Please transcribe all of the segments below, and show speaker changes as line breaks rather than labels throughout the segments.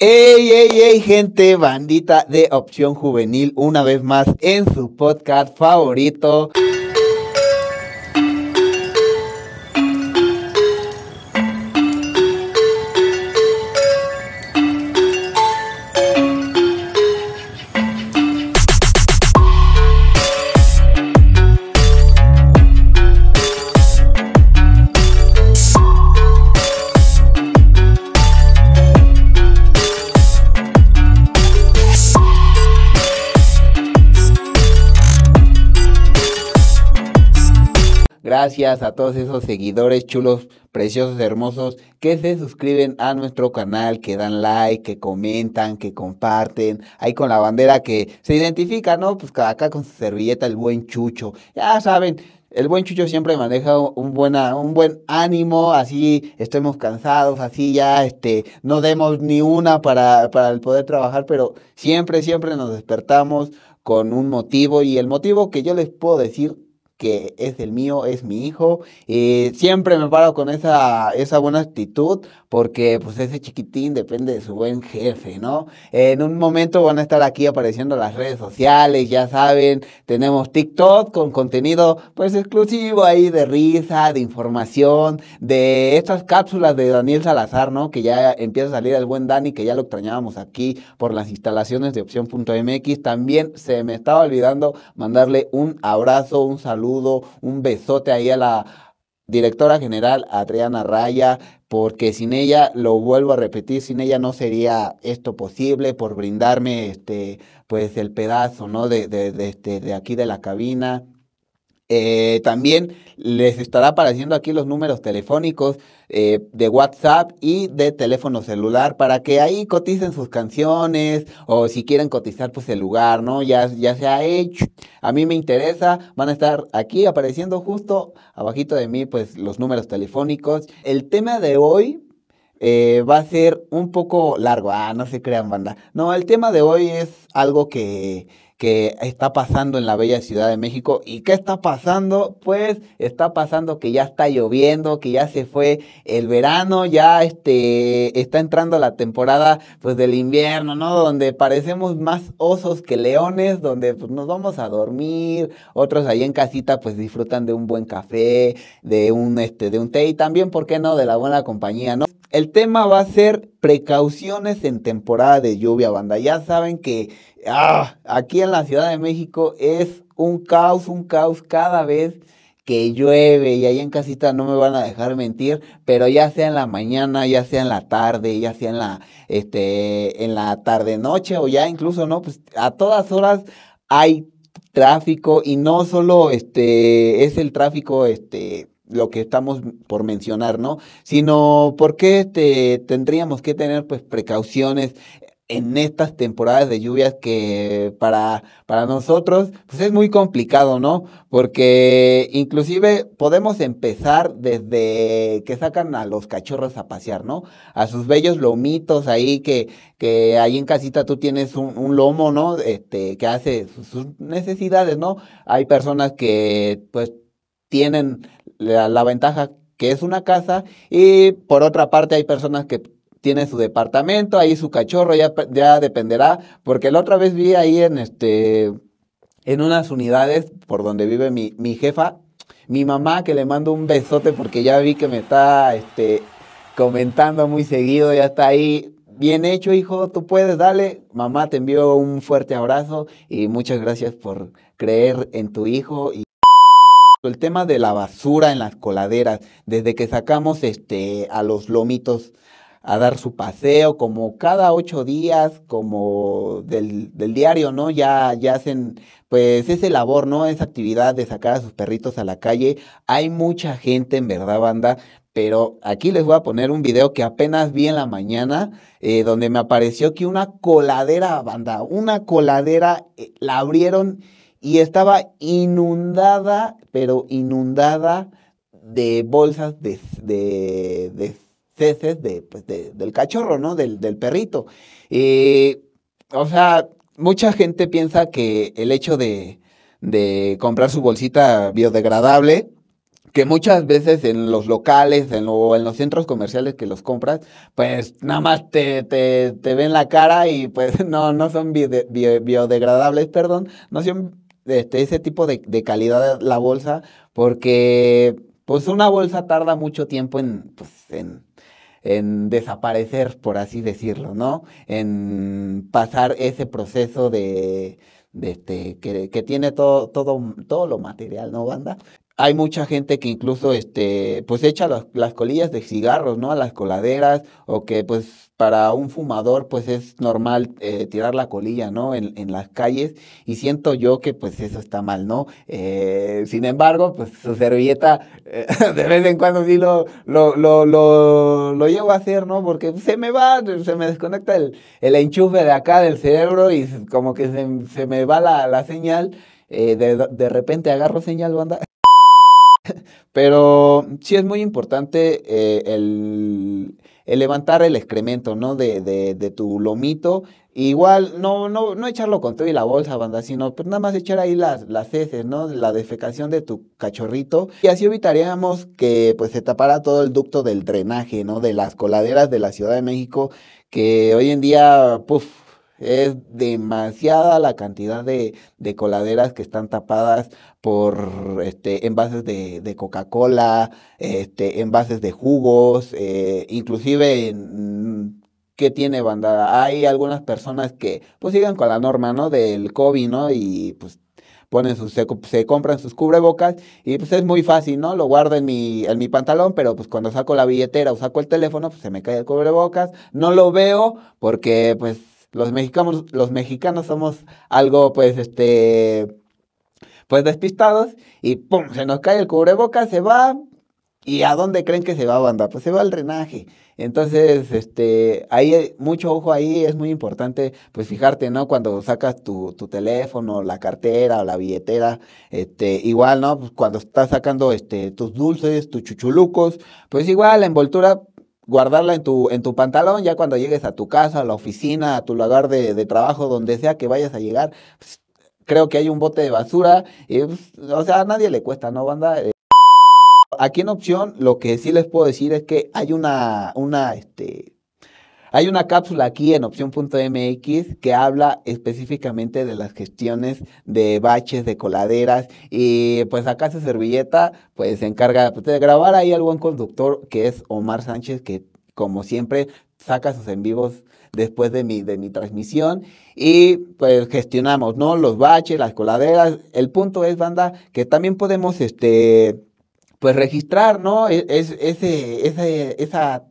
Ey, ey, ey, gente, bandita de Opción Juvenil, una vez más en su podcast favorito. Gracias a todos esos seguidores chulos, preciosos, hermosos, que se suscriben a nuestro canal, que dan like, que comentan, que comparten. Ahí con la bandera que se identifica, ¿no? Pues acá con su servilleta, el buen chucho. Ya saben, el buen Chucho siempre maneja un, buena, un buen ánimo, así estemos cansados, así ya este, no demos ni una para, para el poder trabajar, pero siempre, siempre nos despertamos con un motivo y el motivo que yo les puedo decir que es el mío, es mi hijo. Y eh, siempre me paro con esa, esa buena actitud porque pues ese chiquitín depende de su buen jefe, ¿no? En un momento van a estar aquí apareciendo las redes sociales, ya saben, tenemos TikTok con contenido pues exclusivo ahí de risa, de información, de estas cápsulas de Daniel Salazar, ¿no? Que ya empieza a salir el buen Dani, que ya lo extrañábamos aquí por las instalaciones de opción.mx. También se me estaba olvidando mandarle un abrazo, un saludo un besote ahí a la directora general Adriana Raya, porque sin ella, lo vuelvo a repetir, sin ella no sería esto posible por brindarme este, pues el pedazo ¿no? de, de este, aquí de la cabina, eh, también les estará apareciendo aquí los números telefónicos eh, de WhatsApp y de teléfono celular para que ahí coticen sus canciones o si quieren cotizar pues el lugar, ¿no? Ya, ya se ha hecho. A mí me interesa, van a estar aquí apareciendo justo abajito de mí pues los números telefónicos. El tema de hoy eh, va a ser un poco largo. Ah, no se crean, banda. No, el tema de hoy es algo que que está pasando en la bella Ciudad de México. ¿Y qué está pasando? Pues está pasando que ya está lloviendo, que ya se fue el verano, ya este, está entrando la temporada pues, del invierno, ¿no? Donde parecemos más osos que leones, donde pues, nos vamos a dormir, otros ahí en casita pues disfrutan de un buen café, de un, este, de un té y también, ¿por qué no?, de la buena compañía, ¿no? El tema va a ser precauciones en temporada de lluvia, banda. Ya saben que ah, aquí en la Ciudad de México es un caos, un caos cada vez que llueve y ahí en casita no me van a dejar mentir, pero ya sea en la mañana, ya sea en la tarde, ya sea en la este en la tarde noche o ya incluso no, pues a todas horas hay tráfico y no solo este es el tráfico este lo que estamos por mencionar, ¿no? Sino por qué este, tendríamos que tener pues precauciones en estas temporadas de lluvias que para, para nosotros pues es muy complicado, ¿no? Porque inclusive podemos empezar desde que sacan a los cachorros a pasear, ¿no? A sus bellos lomitos ahí que, que ahí en casita tú tienes un, un lomo, ¿no? Este, que hace sus necesidades, ¿no? Hay personas que pues tienen la, ventaja que es una casa y por otra parte hay personas que tienen su departamento, ahí su cachorro ya, ya dependerá, porque la otra vez vi ahí en este en unas unidades por donde vive mi, jefa, mi mamá que le mando un besote porque ya vi que me está este, comentando muy seguido, ya está ahí. Bien hecho, hijo, tú puedes, dale. Mamá, te envío un fuerte abrazo y muchas gracias por creer en tu hijo. Y el tema de la basura en las coladeras, desde que sacamos este, a los lomitos a dar su paseo, como cada ocho días, como del, diario, ¿no? Ya, ya hacen, pues ese labor, ¿no? Esa actividad de sacar a sus perritos a la calle. Hay mucha gente, en verdad, banda. Pero aquí les voy a poner un video que apenas vi en la mañana, eh, donde me apareció que una coladera, banda, una coladera, eh, la abrieron y estaba inundada, pero inundada de bolsas de, de, de pues, de, del cachorro, ¿no? Del, perrito. Eh, o sea, mucha gente piensa que el hecho de, de comprar su bolsita biodegradable, que muchas veces en los locales, en, en los centros comerciales que los compras, pues nada más te, te, ven la cara y pues no, no son biodegradables, perdón, no son este, ese tipo de, de calidad la bolsa, porque pues una bolsa tarda mucho tiempo pues, en, en, desaparecer, por así decirlo, ¿no? En pasar ese proceso de, este, que, tiene todo, todo, todo lo material, ¿no, banda? hay mucha gente que incluso este pues echa las, colillas de cigarros no a las coladeras o que pues para un fumador pues es normal eh, tirar la colilla no en, las calles y siento yo que pues eso está mal no eh, sin embargo pues su servilleta eh, de vez en cuando sí lo lo, lo, lo llevo a hacer no porque se me va se me desconecta el, el enchufe de acá del cerebro y como que se, me va la, la señal de, de repente agarro señal banda Pero sí es muy importante eh, el, levantar el excremento, ¿no? De, de, tu lomito. Igual, no, no, no echarlo con todo y la bolsa, banda, sino pues nada más echar ahí las, las heces, ¿no? La defecación de tu cachorrito. Y así evitaríamos que pues se tapara todo el ducto del drenaje, ¿no? De las coladeras de la Ciudad de México, que hoy en día, puf, es demasiada la cantidad de, de coladeras que están tapadas por este, envases de, Coca-Cola, este, envases de jugos, eh, inclusive en, que tiene bandada. Hay algunas personas que pues sigan con la norma, ¿no? Del COVID, ¿no? Y pues ponen sus, se, compran sus cubrebocas y pues es muy fácil, ¿no? Lo guardo en mi, en mi pantalón, pero pues cuando saco la billetera o saco el teléfono, pues se me cae el cubrebocas, no lo veo porque pues los mexicanos, los mexicanos somos algo, pues, este, pues despistados y pum, se nos cae el cubrebocas, se va. ¿Y a dónde creen que se va, a banda? Pues se va al drenaje. Entonces, este, hay mucho ojo ahí, es muy importante, pues fijarte, ¿no? Cuando sacas tu, tu teléfono, la cartera o la billetera, este, igual, ¿no? Pues, cuando estás sacando, este, tus dulces, tus chuchulucos, pues igual la envoltura, guardarla en tu, en tu pantalón, ya cuando llegues a tu casa, a la oficina, a tu lugar de, de trabajo, donde sea que vayas a llegar, pues, creo que hay un bote de basura, pues, o sea, a nadie le cuesta, ¿no, banda? Eh, aquí en opción, lo que sí les puedo decir es que hay una, una, este, hay una cápsula aquí en opción.mx que habla específicamente de las gestiones de baches, de coladeras y pues acá esa servilleta pues se encarga de grabar ahí al buen conductor que es Omar Sánchez que como siempre saca sus en vivos después de mi, de mi transmisión y pues gestionamos, ¿no? Los baches, las coladeras. El punto es, banda, que también podemos, este, pues registrar, ¿no? E-, es, ese, ese, esa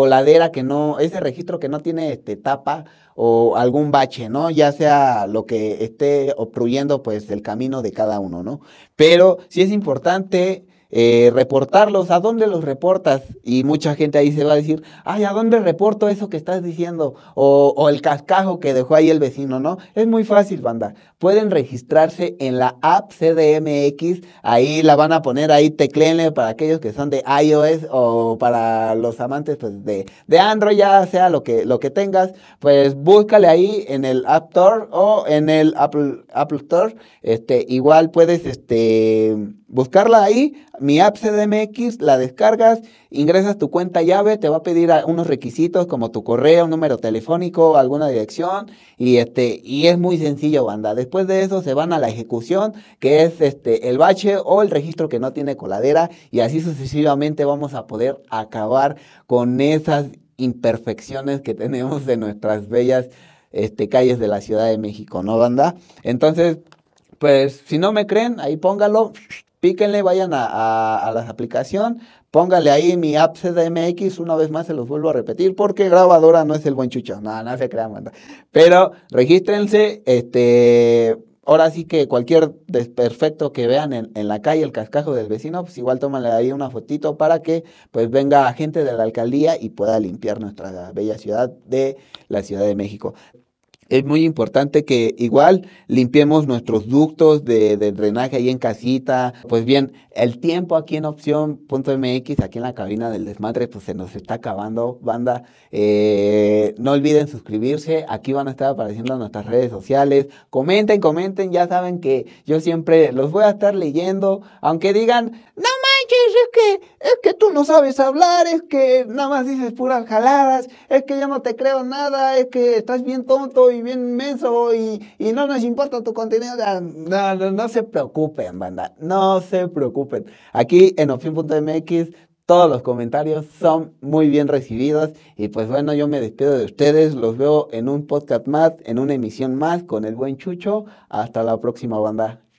coladera que no, ese registro que no tiene este, tapa o algún bache, ¿no? Ya sea lo que esté obstruyendo pues el camino de cada uno, ¿no? Pero sí es importante eh, reportarlos, ¿a dónde los reportas? Y mucha gente ahí se va a decir, ay, ¿a dónde reporto eso que estás diciendo? O, o el cascajo que dejó ahí el vecino, ¿no? Es muy fácil, banda. Pueden registrarse en la app CDMX, ahí la van a poner, ahí tecleenle para aquellos que son de iOS o para los amantes pues, de, de Android, ya sea lo que, lo que tengas, pues búscale ahí en el App Store o en el Apple, Apple Store, este, igual puedes, este, Buscarla ahí, mi app CDMX, la descargas, ingresas tu cuenta llave, te va a pedir unos requisitos como tu correo, un número telefónico, alguna dirección y este y es muy sencillo, banda. Después de eso se van a la ejecución, que es este el bache o el registro que no tiene coladera y así sucesivamente vamos a poder acabar con esas imperfecciones que tenemos de nuestras bellas este, calles de la Ciudad de México, ¿no, banda? Entonces, pues si no me creen, ahí póngalo píquenle, vayan a, a, la aplicación, pónganle ahí mi app CDMX, una vez más se los vuelvo a repetir, porque grabadora no es el buen chucho, nada, nada se crean, manda. pero regístrense, este, ahora sí que cualquier desperfecto que vean en, la calle, el cascajo del vecino, pues igual tómanle ahí una fotito para que pues venga gente de la alcaldía y pueda limpiar nuestra bella ciudad de la Ciudad de México es muy importante que igual limpiemos nuestros ductos de, drenaje ahí en casita. Pues bien, el tiempo aquí en opción.mx, aquí en la cabina del desmadre, pues se nos está acabando, banda. Eh, no olviden suscribirse, aquí van a estar apareciendo nuestras redes sociales. Comenten, comenten, ya saben que yo siempre los voy a estar leyendo, aunque digan, no es que, es que tú no sabes hablar, es que nada más dices puras jaladas, es que yo no te creo nada, es que estás bien tonto y bien inmenso y, no nos importa tu contenido. Ah, no, no, no se preocupen, banda, no se preocupen. Aquí en opción.mx todos los comentarios son muy bien recibidos. Y pues bueno, yo me despido de ustedes. Los veo en un podcast más, en una emisión más con el buen Chucho. Hasta la próxima banda.